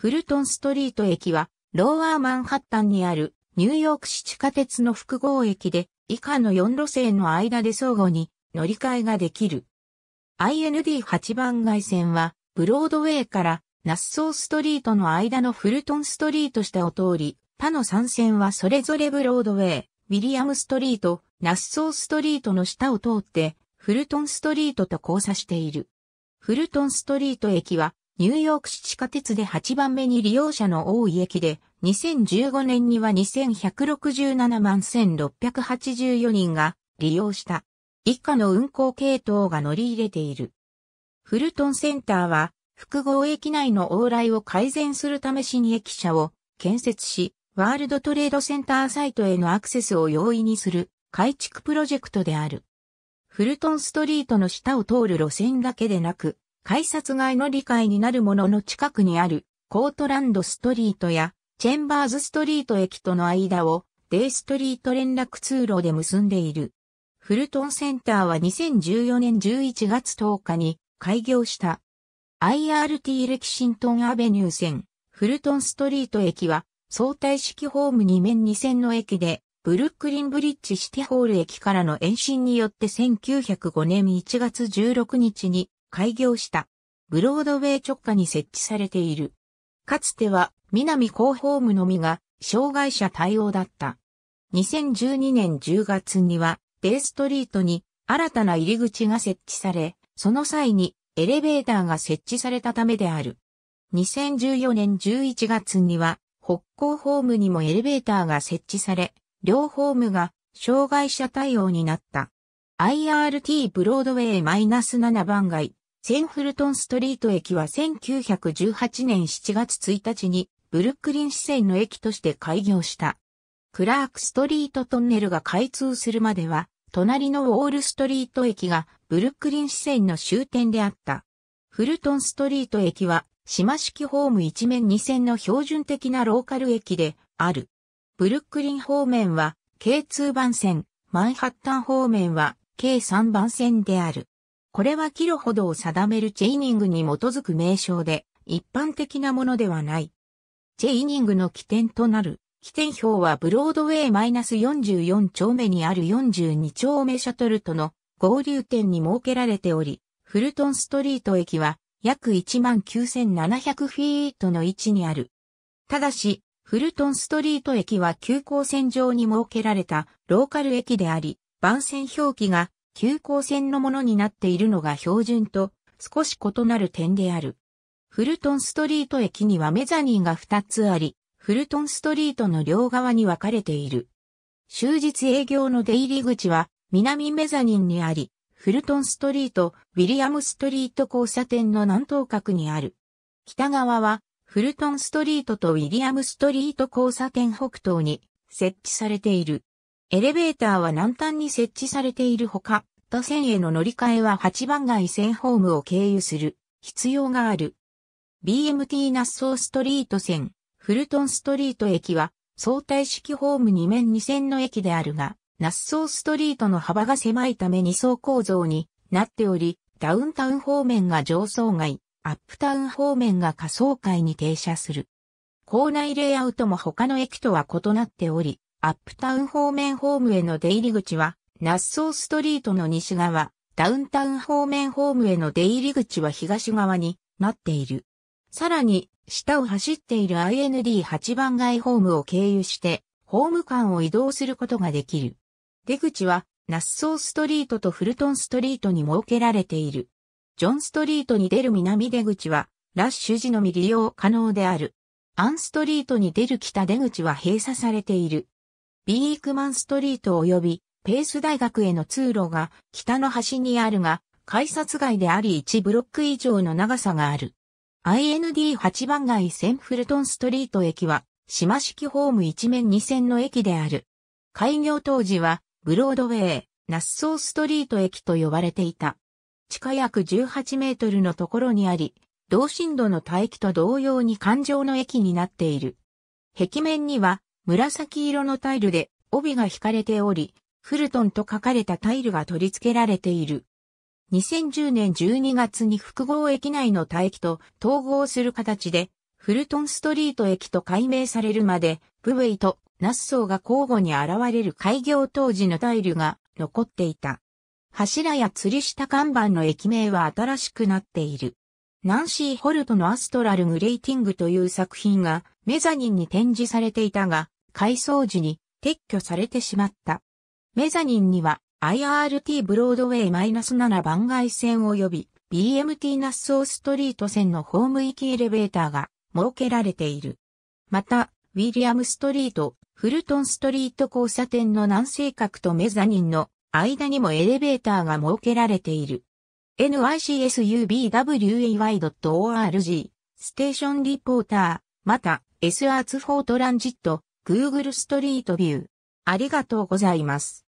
フルトンストリート駅は、ローアーマンハッタンにあるニューヨーク市地下鉄の複合駅で、以下の4路線の間で相互に乗り換えができる。IND8 番街線は、ブロードウェイからナッソーストリートの間のフルトンストリート下を通り、他の3線はそれぞれブロードウェイ、ウィリアムストリート、ナッソーストリートの下を通って、フルトンストリートと交差している。フルトンストリート駅は、ニューヨーク市地下鉄で8番目に利用者の多い駅で、2015年には2167万1684人が利用した。以下の運行系統が乗り入れている。フルトンセンターは、複合駅内の往来を改善するため新駅舎を建設し、ワールドトレードセンターサイトへのアクセスを容易にする改築プロジェクトである。フルトンストリートの下を通る路線だけでなく、改札外の理解になるものの近くにあるコートランドストリートやチェンバーズストリート駅との間をデイストリート連絡通路で結んでいる。フルトンセンターは2014年11月10日に開業した。IRT レキシントンアベニュー線、フルトンストリート駅は相対式ホーム2面2線の駅で、ブルックリンブリッジシティホール駅からの延伸によって1905年1月16日に開業した。ブロードウェイ直下に設置されている。かつては南広報部のみが障害者対応だった。2012年10月には、デイストリートに新たな入り口が設置され、その際にエレベーターが設置されたためである。2014年11月には、北港ホームにもエレベーターが設置され、両ホームが障害者対応になった。IRT ブロードウェイ -7 番街センフルトンストリート駅は1918年7月1日にブルックリン支線の駅として開業した。クラークストリートトンネルが開通するまでは、隣のウォールストリート駅がブルックリン支線の終点であった。フルトンストリート駅は、島式ホーム一面二線の標準的なローカル駅である。ブルックリン方面は、K2 番線、マンハッタン方面は、K3 番線である。これはキロほどを定めるチェイニングに基づく名称で、一般的なものではない。チェイニングの起点となる、起点表はブロードウェイマイナス -44 丁目にある42丁目シャトルとの合流点に設けられており、フルトンストリート駅は約19,700フィートの位置にある。ただし、フルトンストリート駅は急行線上に設けられたローカル駅であり、番線表記が急行線のものになっているのが標準と少し異なる点である。フルトンストリート駅にはメザニンが2つあり、フルトンストリートの両側に分かれている。終日営業の出入り口は南メザニンにあり、フルトンストリート、ウィリアムストリート交差点の南東角にある。北側はフルトンストリートとウィリアムストリート交差点北東に設置されている。エレベーターは南端に設置されているほか、他線への乗り換えは8番街線ホームを経由する必要がある。BMT ナッソーストリート線、フルトンストリート駅は相対式ホーム2面2線の駅であるが、ナッソーストリートの幅が狭いため2層構造になっており、ダウンタウン方面が上層街、アップタウン方面が下層階に停車する。構内レイアウトも他の駅とは異なっており、アップタウン方面ホームへの出入り口は、ナッソーストリートの西側、ダウンタウン方面ホームへの出入り口は東側になっている。さらに、下を走っている IND8 番街ホームを経由して、ホーム間を移動することができる。出口は、ナッソーストリートとフルトンストリートに設けられている。ジョンストリートに出る南出口は、ラッシュ時のみ利用可能である。アンストリートに出る北出口は閉鎖されている。ビークマンストリート及びペース大学への通路が北の端にあるが、改札外であり1ブロック以上の長さがある。IND8 番街センフルトンストリート駅は、島式ホーム一面二線の駅である。開業当時は、ブロードウェイ、ナッソーストリート駅と呼ばれていた。地下約18メートルのところにあり、同心度の帯域と同様に環状の駅になっている。壁面には、紫色のタイルで帯が引かれており、フルトンと書かれたタイルが取り付けられている。2010年12月に複合駅内の帯域と統合する形で、フルトンストリート駅と改名されるまで、ブブイとナッソーが交互に現れる開業当時のタイルが残っていた。柱や吊りした看板の駅名は新しくなっている。ナンシー・ホルトのアストラル・グレイティングという作品がメザニンに展示されていたが、改装時に撤去されてしまった。メザニンには IRT ブロードウェイ -7 番外線及び BMT ナッソーストリート線のホーム域エレベーターが設けられている。また、ウィリアムストリート、フルトンストリート交差点の南西角とメザニンの間にもエレベーターが設けられている。nycsubway.org ステーションリポーター、また SR2 フォートランジット Google ストリートビュー。ありがとうございます。